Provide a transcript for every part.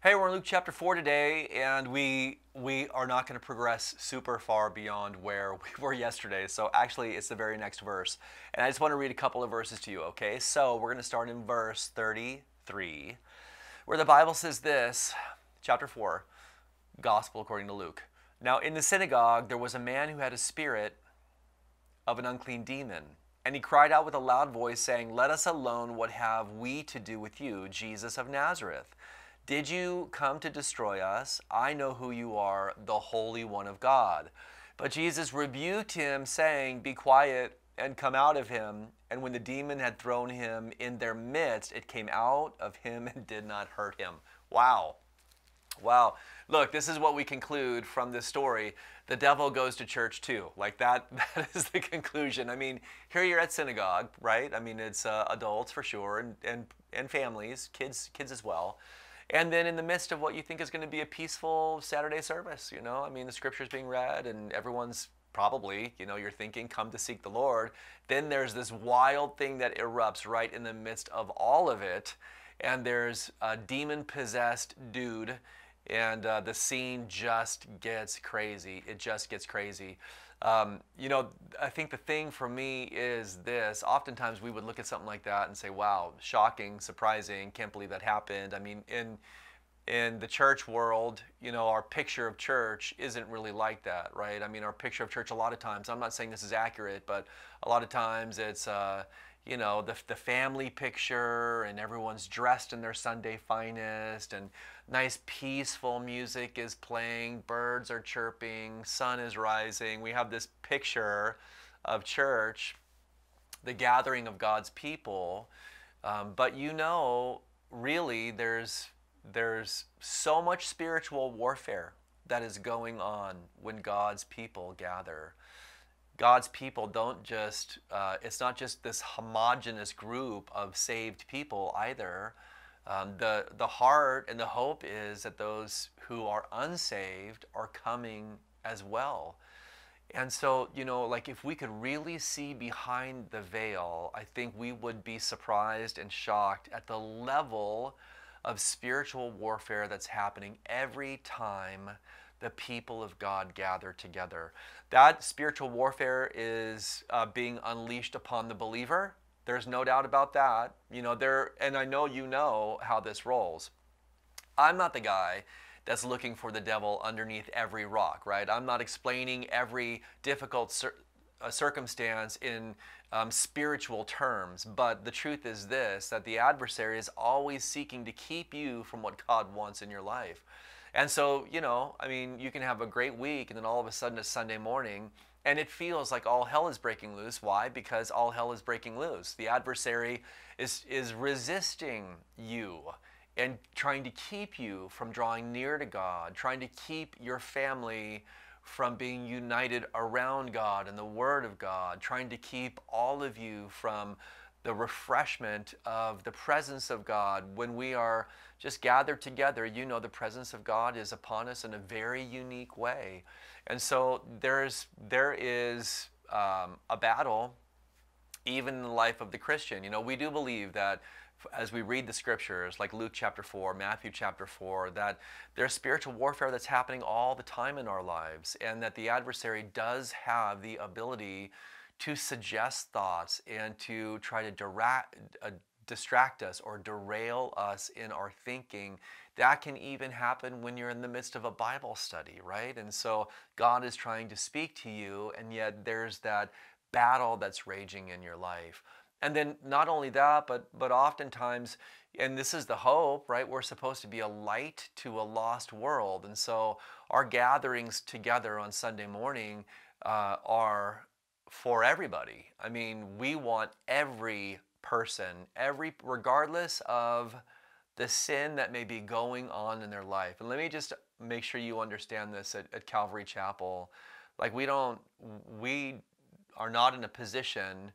Hey, we're in Luke chapter 4 today, and we we are not going to progress super far beyond where we were yesterday. So actually, it's the very next verse. And I just want to read a couple of verses to you, okay? So we're going to start in verse 33, where the Bible says this, chapter 4, gospel according to Luke. Now, in the synagogue, there was a man who had a spirit of an unclean demon. And he cried out with a loud voice, saying, Let us alone. What have we to do with you, Jesus of Nazareth? Did you come to destroy us? I know who you are, the Holy One of God. But Jesus rebuked him, saying, Be quiet and come out of him. And when the demon had thrown him in their midst, it came out of him and did not hurt him. Wow. Wow. Look, this is what we conclude from this story. The devil goes to church too. Like that, that is the conclusion. I mean, here you're at synagogue, right? I mean, it's uh, adults for sure and, and, and families, kids, kids as well and then in the midst of what you think is going to be a peaceful Saturday service, you know, I mean, the scripture's being read and everyone's probably, you know, you're thinking, come to seek the Lord. Then there's this wild thing that erupts right in the midst of all of it. And there's a demon possessed dude, and uh, the scene just gets crazy. It just gets crazy. Um, you know, I think the thing for me is this. Oftentimes we would look at something like that and say, wow, shocking, surprising, can't believe that happened. I mean, in, in the church world, you know, our picture of church isn't really like that, right? I mean, our picture of church a lot of times, I'm not saying this is accurate, but a lot of times it's, uh, you know, the, the family picture and everyone's dressed in their Sunday finest and nice peaceful music is playing, birds are chirping, sun is rising. We have this picture of church, the gathering of God's people. Um, but you know, really, there's, there's so much spiritual warfare that is going on when God's people gather. God's people don't just, uh, it's not just this homogenous group of saved people either. Um, the, the heart and the hope is that those who are unsaved are coming as well. And so, you know, like if we could really see behind the veil, I think we would be surprised and shocked at the level of spiritual warfare that's happening every time the people of God gather together. That spiritual warfare is uh, being unleashed upon the believer. There's no doubt about that. You know, there, and I know you know how this rolls. I'm not the guy that's looking for the devil underneath every rock, right? I'm not explaining every difficult cir uh, circumstance in um, spiritual terms, but the truth is this that the adversary is always seeking to keep you from what God wants in your life. And so, you know, I mean, you can have a great week and then all of a sudden it's Sunday morning and it feels like all hell is breaking loose. Why? Because all hell is breaking loose. The adversary is, is resisting you and trying to keep you from drawing near to God, trying to keep your family from being united around God and the Word of God, trying to keep all of you from the refreshment of the presence of God when we are just gathered together. You know, the presence of God is upon us in a very unique way. And so there's, there is um, a battle even in the life of the Christian. You know, we do believe that as we read the scriptures, like Luke chapter 4, Matthew chapter 4, that there's spiritual warfare that's happening all the time in our lives, and that the adversary does have the ability to suggest thoughts and to try to direct, uh, distract us or derail us in our thinking. That can even happen when you're in the midst of a Bible study, right? And so God is trying to speak to you, and yet there's that battle that's raging in your life. And then not only that, but but oftentimes, and this is the hope, right? We're supposed to be a light to a lost world, and so our gatherings together on Sunday morning uh, are for everybody. I mean, we want every person, every regardless of the sin that may be going on in their life. And let me just make sure you understand this at, at Calvary Chapel. Like we don't we are not in a position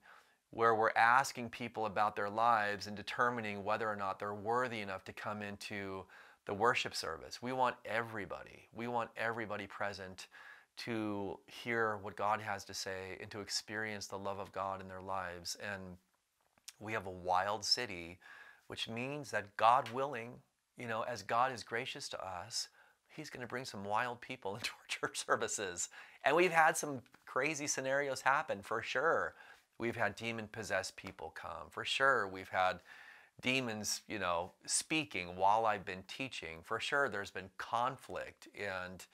where we're asking people about their lives and determining whether or not they're worthy enough to come into the worship service. We want everybody. We want everybody present to hear what God has to say and to experience the love of God in their lives. And we have a wild city, which means that God willing, you know, as God is gracious to us, He's going to bring some wild people into our church services. And we've had some crazy scenarios happen for sure. We've had demon possessed people come for sure. We've had demons, you know, speaking while I've been teaching. For sure, there's been conflict and,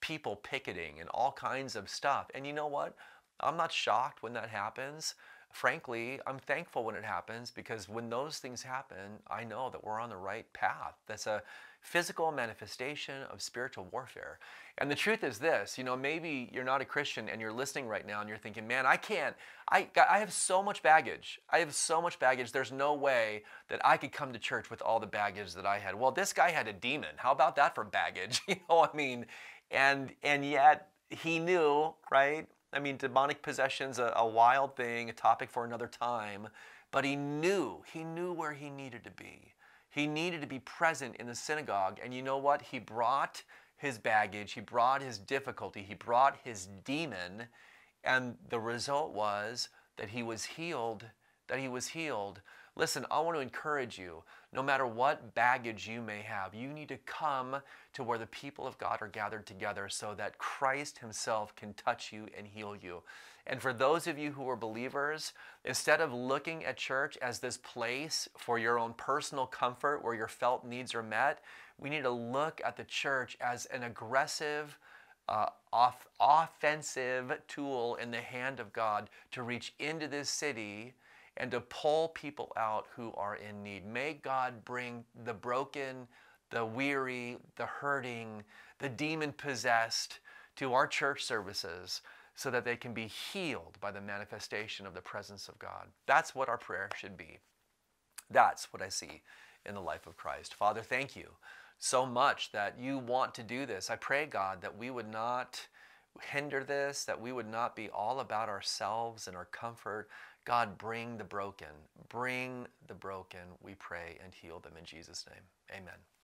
people picketing and all kinds of stuff. And you know what? I'm not shocked when that happens. Frankly, I'm thankful when it happens because when those things happen, I know that we're on the right path. That's a physical manifestation of spiritual warfare. And the truth is this, you know, maybe you're not a Christian and you're listening right now and you're thinking, "Man, I can't. I I have so much baggage. I have so much baggage. There's no way that I could come to church with all the baggage that I had." Well, this guy had a demon. How about that for baggage? You know, I mean, and and yet he knew, right? I mean, demonic possession's a, a wild thing, a topic for another time, but he knew, he knew where he needed to be. He needed to be present in the synagogue, and you know what? He brought his baggage, he brought his difficulty, he brought his demon, and the result was that he was healed, that he was healed. Listen, I want to encourage you no matter what baggage you may have, you need to come to where the people of God are gathered together so that Christ Himself can touch you and heal you. And for those of you who are believers, instead of looking at church as this place for your own personal comfort where your felt needs are met, we need to look at the church as an aggressive, uh, off, offensive tool in the hand of God to reach into this city and to pull people out who are in need. May God bring the broken, the weary, the hurting, the demon possessed to our church services so that they can be healed by the manifestation of the presence of God. That's what our prayer should be. That's what I see in the life of Christ. Father, thank you so much that you want to do this. I pray, God, that we would not hinder this, that we would not be all about ourselves and our comfort. God, bring the broken, bring the broken, we pray, and heal them in Jesus' name. Amen.